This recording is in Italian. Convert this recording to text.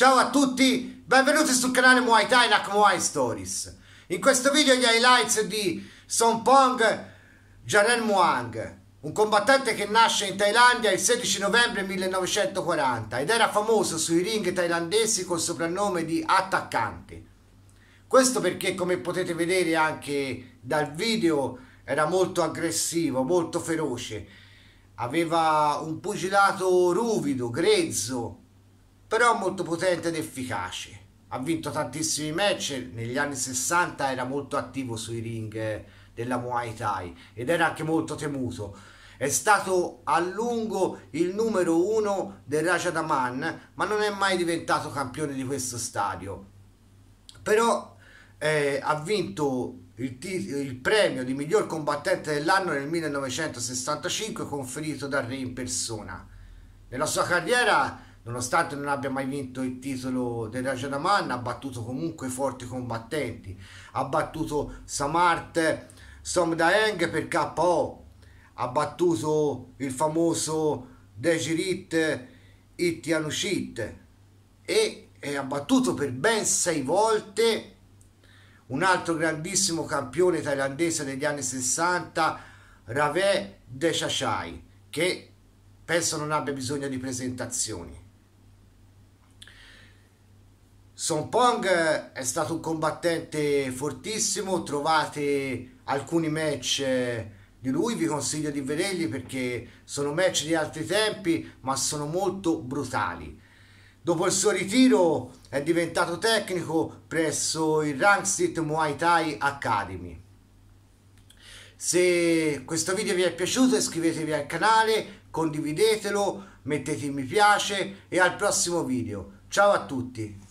Ciao a tutti, benvenuti sul canale Muay Thai Nak Muay Stories. In questo video gli highlights di Son Pong Jaren Muang, un combattente che nasce in Thailandia il 16 novembre 1940 ed era famoso sui ring thailandesi col soprannome di Attaccante. Questo perché, come potete vedere anche dal video, era molto aggressivo, molto feroce. Aveva un pugilato ruvido, grezzo, però molto potente ed efficace. Ha vinto tantissimi match, negli anni 60 era molto attivo sui ring eh, della Muay Thai ed era anche molto temuto. È stato a lungo il numero uno del Rajadaman, ma non è mai diventato campione di questo stadio. Però eh, ha vinto il, il, premio di miglior combattente dell'anno nel 1965 conferito dal re in persona. Nella sua carriera Nonostante non abbia mai vinto il titolo del Rajadaman, ha battuto comunque forti combattenti. Ha battuto Samart Somdaeng per KO, ha battuto il famoso Dejirit Ittianushit e, ha battuto per ben sei volte un altro grandissimo campione thailandese degli anni 60, Rave Dechachai, che penso non abbia bisogno di presentazioni. Son Pong è stato un combattente fortissimo, trovate alcuni match eh, di lui, vi consiglio di vederli perché sono match di altri tempi ma sono molto brutali. Dopo il suo ritiro è diventato tecnico presso il Rangsit Muay Thai Academy. Se questo video vi è piaciuto iscrivetevi al canale, condividetelo, mettete mi piace e al prossimo video. Ciao a tutti!